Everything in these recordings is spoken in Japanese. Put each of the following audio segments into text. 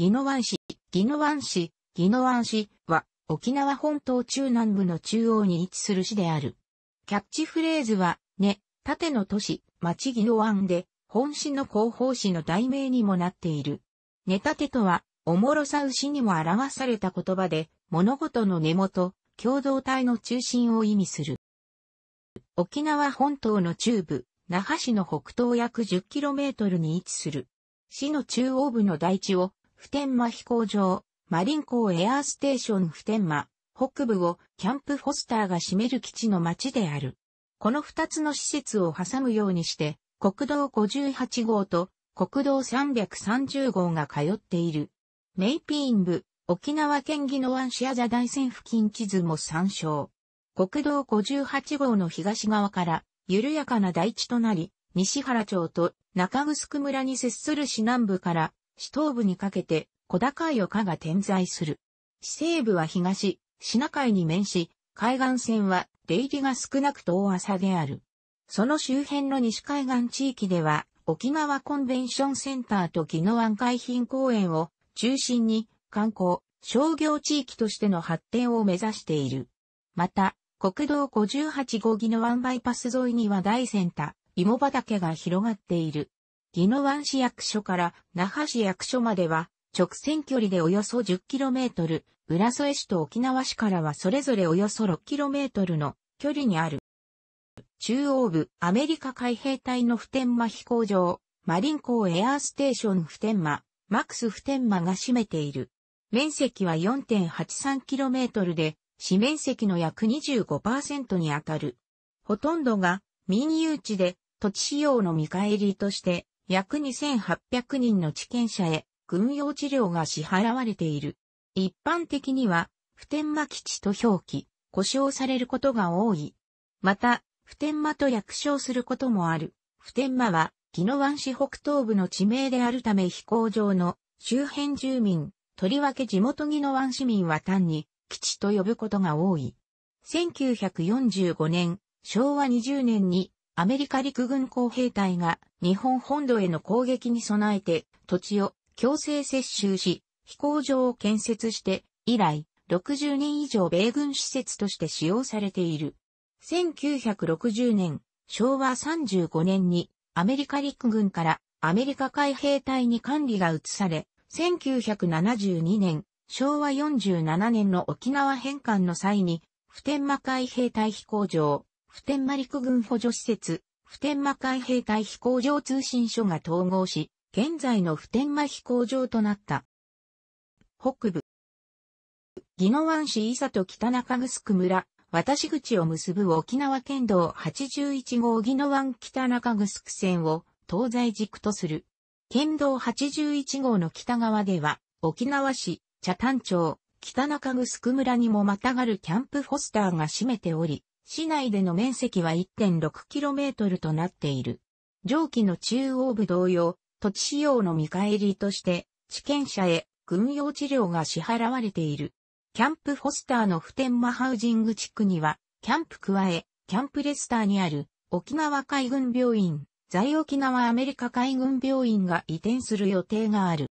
宜野湾市、宜野湾市、宜野湾市は沖縄本島中南部の中央に位置する市である。キャッチフレーズは、ね、縦の都市、町宜野湾で、本市の広報市の題名にもなっている。ネタてとは、おもろさ牛にも表された言葉で、物事の根元、共同体の中心を意味する。沖縄本島の中部、那覇市の北東約 10km に位置する。市の中央部の大地を普天間飛行場、マリン港エアーステーション普天間、北部をキャンプフォスターが占める基地の町である。この二つの施設を挟むようにして、国道58号と国道330号が通っている。ネイピーン部、沖縄県宜野湾シアザ大線付近地図も参照。国道58号の東側から緩やかな台地となり、西原町と中城村に接する市南部から東部にかけて小高い丘が点在する。市西部は東、シナ海に面し、海岸線は出入りが少なくと大浅である。その周辺の西海岸地域では、沖縄コンベンションセンターと宜野湾海浜公園を中心に観光、商業地域としての発展を目指している。また、国道58号宜野湾バイパス沿いには大センター、芋畑が広がっている。宜野湾市役所から那覇市役所までは、直線距離でおよそ 10km、浦添市と沖縄市からはそれぞれおよそ 6km の距離にある。中央部、アメリカ海兵隊の普天間飛行場、マリン港エアーステーション普天間、マックス普天間が占めている。面積は 4.83km で、市面積の約25%にあたる。ほとんどが民有地で土地使用の見返りとして約2800人の治験者へ軍用治療が支払われている。一般的には、普天間基地と表記、故障されることが多い。また、普天間と略称することもある。普天間は、宜野湾市北東部の地名であるため飛行場の周辺住民、とりわけ地元宜野湾市民は単に基地と呼ぶことが多い。1945年、昭和20年にアメリカ陸軍工兵隊が日本本土への攻撃に備えて土地を強制接収し、飛行場を建設して以来60年以上米軍施設として使用されている。1960年、昭和35年にアメリカ陸軍からアメリカ海兵隊に管理が移され、1972年、昭和47年の沖縄返還の際に、普天間海兵隊飛行場、普天間陸軍補助施設、普天間海兵隊飛行場通信所が統合し、現在の普天間飛行場となった。北部。宜野湾市伊佐と北中城村、渡し口を結ぶ沖縄県道81号宜野湾北中城線を東西軸とする。県道81号の北側では、沖縄市、茶谷町、北中城村にもまたがるキャンプホスターが占めており、市内での面積は 1.6km となっている。上記の中央部同様、土地使用の見返りとして、地権者へ軍用治療が支払われている。キャンプフォスターの普天間ハウジング地区には、キャンプ加え、キャンプレスターにある沖縄海軍病院、在沖縄アメリカ海軍病院が移転する予定がある。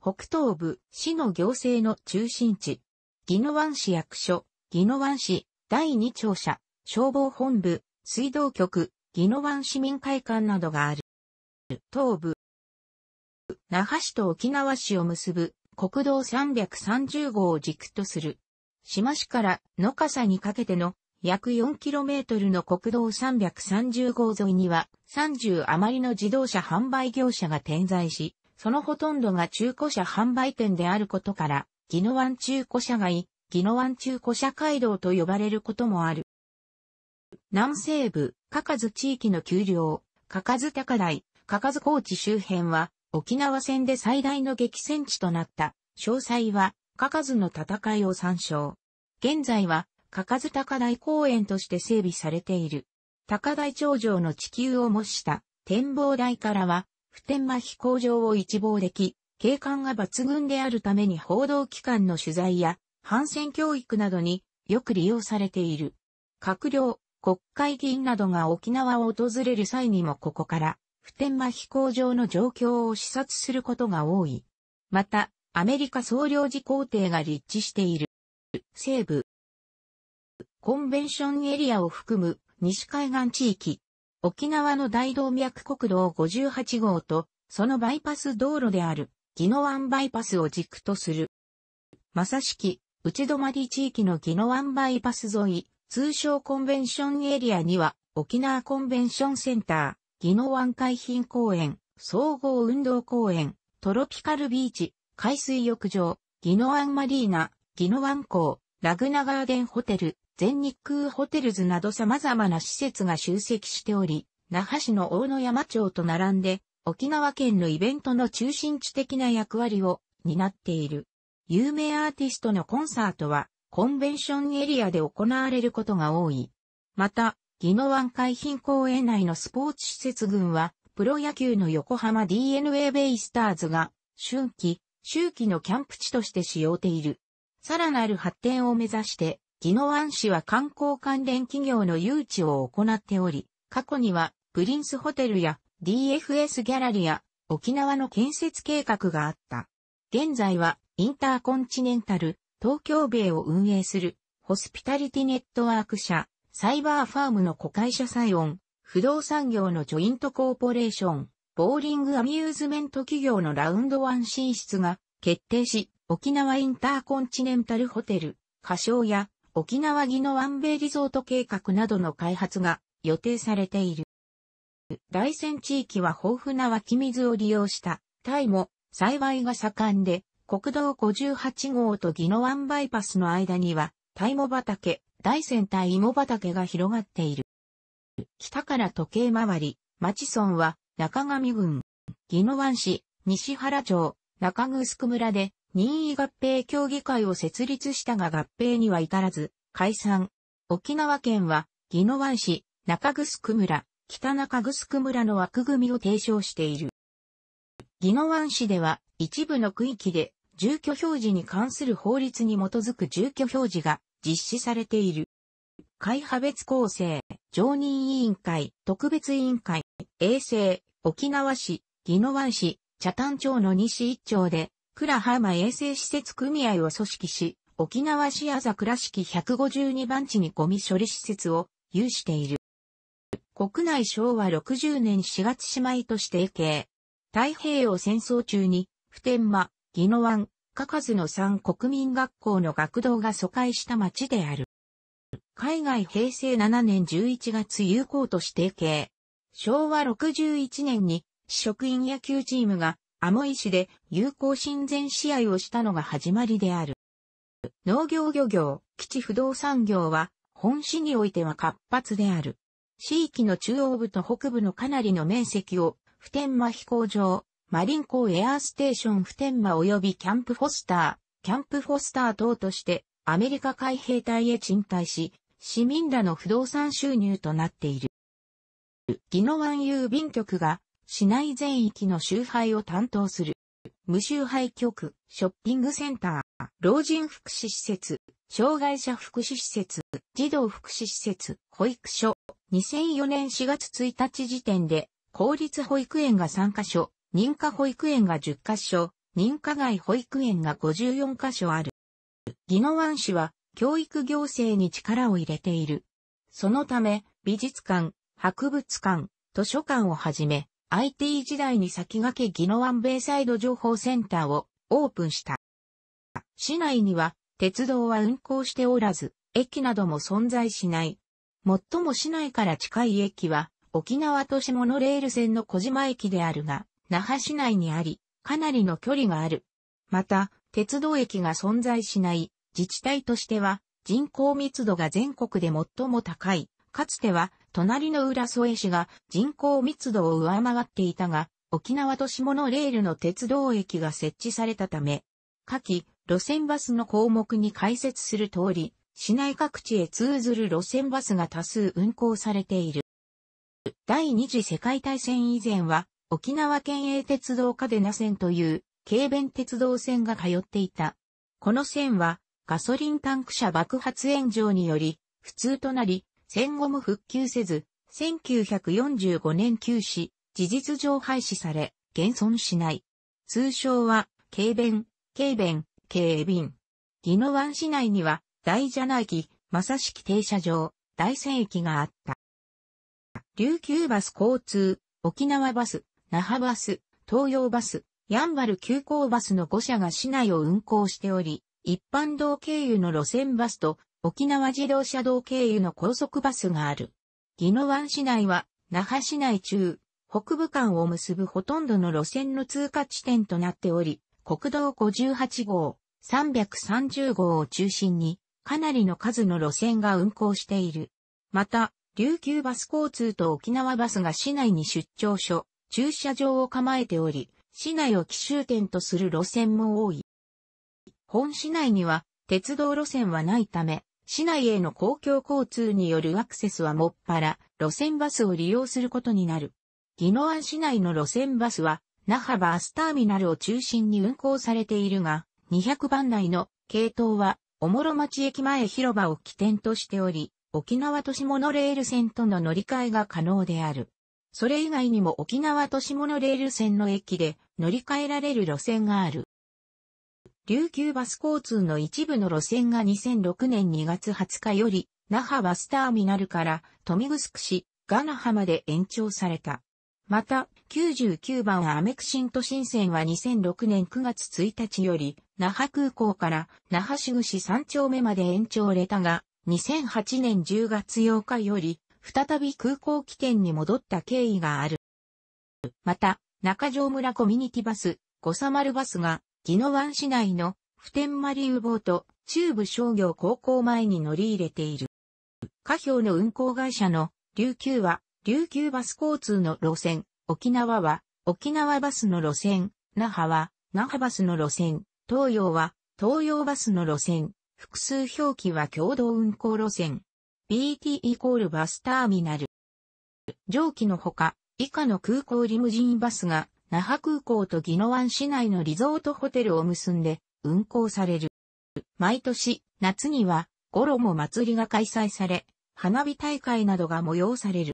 北東部、市の行政の中心地、宜野湾市役所、宜野湾市、第2庁舎、消防本部、水道局、宜野湾市民会館などがある。東部、那覇市と沖縄市を結ぶ国道330号を軸とする。島市から野笠にかけての約 4km の国道330号沿いには30余りの自動車販売業者が点在し、そのほとんどが中古車販売店であることから、宜野湾中古車街、宜野湾中古車街道と呼ばれることもある。南西部、かかず地域の丘陵、かかず高台、かかず高地周辺は、沖縄戦で最大の激戦地となった。詳細は、かかずの戦いを参照。現在は、かかず高台公園として整備されている。高台頂上の地球を模した展望台からは、普天間飛行場を一望でき、景観が抜群であるために報道機関の取材や反戦教育などによく利用されている。閣僚、国会議員などが沖縄を訪れる際にもここから普天間飛行場の状況を視察することが多い。また、アメリカ総領事公邸が立地している。西部。コンベンションエリアを含む西海岸地域。沖縄の大動脈国道58号と、そのバイパス道路である、宜野湾バイパスを軸とする。まさしき、内泊地域の宜野湾バイパス沿い、通称コンベンションエリアには、沖縄コンベンションセンター、宜野湾海浜公園、総合運動公園、トロピカルビーチ、海水浴場、宜野湾マリーナ、宜野湾港、ラグナガーデンホテル、全日空ホテルズなど様々な施設が集積しており、那覇市の大野山町と並んで、沖縄県のイベントの中心地的な役割を担っている。有名アーティストのコンサートは、コンベンションエリアで行われることが多い。また、宜野湾海浜公園内のスポーツ施設群は、プロ野球の横浜 DNA ベイスターズが、春季、秋季のキャンプ地として使用ている。さらなる発展を目指して、宜野湾市は観光関連企業の誘致を行っており、過去には、プリンスホテルや DFS ギャラリア、沖縄の建設計画があった。現在は、インターコンチネンタル、東京米を運営する、ホスピタリティネットワーク社、サイバーファームの子会社サイオン、不動産業のジョイントコーポレーション、ボーリングアミューズメント企業のラウンドワン進出が決定し、沖縄インターコンチネンタルホテル、歌唱や沖縄技のワンベイリゾート計画などの開発が予定されている。大山地域は豊富な湧き水を利用した、タイも栽培が盛んで、国道58号と宜野湾バイパスの間には、タイモ畑、大仙タ芋畑が広がっている。北から時計回り、町村は中上郡、宜野湾市、西原町、中城村で任意合併協議会を設立したが合併には至らず、解散。沖縄県は宜野湾市、中城村、北中城村の枠組みを提唱している。宜野湾市では一部の区域で住居表示に関する法律に基づく住居表示が実施されている。会派別構成、常任委員会、特別委員会、衛生、沖縄市、宜野湾市、茶丹町の西一町で、倉浜衛生施設組合を組織し、沖縄市朝倉敷152番地にゴミ処理施設を有している。国内昭和60年4月姉妹として携。太平洋戦争中に、普天間、宜野湾、かかずの三国民学校の学童が疎開した町である。海外平成7年11月有効とて定系。昭和61年に、職員野球チームが、アモイ市で有効親善試合をしたのが始まりである。農業漁業、基地不動産業は、本市においては活発である。地域の中央部と北部のかなりの面積を、普天間飛行場、マリンーエアーステーション普天間及びキャンプフォスター、キャンプフォスター等として、アメリカ海兵隊へ賃貸し、市民らの不動産収入となっている。宜野湾郵便局が、市内全域の集配を担当する。無集配局、ショッピングセンター、老人福祉施設、障害者福祉施設、児童福祉施設、保育所、2004年4月1日時点で、公立保育園が3カ所、認可保育園が10カ所、認可外保育園が54カ所ある。宜野湾市は教育行政に力を入れている。そのため、美術館、博物館、図書館をはじめ、IT 時代に先駆け宜野湾ベイサイド情報センターをオープンした。市内には鉄道は運行しておらず、駅なども存在しない。最も市内から近い駅は沖縄都市モノレール線の小島駅であるが、那覇市内にあり、かなりの距離がある。また、鉄道駅が存在しない自治体としては、人口密度が全国で最も高い。かつては、隣の浦添市が人口密度を上回っていたが、沖縄都市モノレールの鉄道駅が設置されたため、下記、路線バスの項目に解説する通り、市内各地へ通ずる路線バスが多数運行されている。第二次世界大戦以前は、沖縄県営鉄道カでナ線という軽便鉄道線が通っていた。この線はガソリンタンク車爆発炎上により不通となり、戦後も復旧せず、1945年休止、事実上廃止され、現存しない。通称は、軽便、軽便、軽便。宜野湾市内には、大蛇ゃ駅、正式停車場、大仙駅があった。琉球バス交通、沖縄バス、那覇バス、東洋バス、ヤンバル急行バスの5社が市内を運行しており、一般道経由の路線バスと沖縄自動車道経由の高速バスがある。宜野湾市内は、那覇市内中、北部間を結ぶほとんどの路線の通過地点となっており、国道58号、330号を中心に、かなりの数の路線が運行している。また、琉球バス交通と沖縄バスが市内に出張所、駐車場を構えており、市内を奇襲点とする路線も多い。本市内には鉄道路線はないため、市内への公共交通によるアクセスはもっぱら、路線バスを利用することになる。宜野湾市内の路線バスは、那覇バスターミナルを中心に運行されているが、200番内の系統は、おもろ町駅前広場を起点としており、沖縄都市モノレール線との乗り換えが可能である。それ以外にも沖縄都市モノレール線の駅で乗り換えられる路線がある。琉球バス交通の一部の路線が2006年2月20日より、那覇バスターミナルから富城市、ガナハまで延長された。また、99番アメクシン都心線は2006年9月1日より、那覇空港から那覇市口3丁目まで延長れたが、2008年10月8日より、再び空港起点に戻った経緯がある。また、中条村コミュニティバス、五サマルバスが、宜野湾市内の普天間流防と中部商業高校前に乗り入れている。下表の運行会社の琉球は、琉球バス交通の路線、沖縄は、沖縄バスの路線、那覇は、那覇バスの路線、東洋は、東洋バスの路線、複数表記は共同運行路線、BT イコールバスターミナル。上記のほか、以下の空港リムジンバスが、那覇空港と宜野湾市内のリゾートホテルを結んで運行される。毎年、夏には、ゴロも祭りが開催され、花火大会などが催される。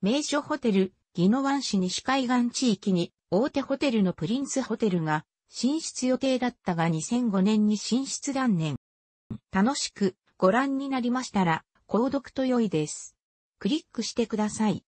名所ホテル、宜野湾市西海岸地域に、大手ホテルのプリンスホテルが、進出予定だったが2005年に進出断念。楽しくご覧になりましたら、購読と良いです。クリックしてください。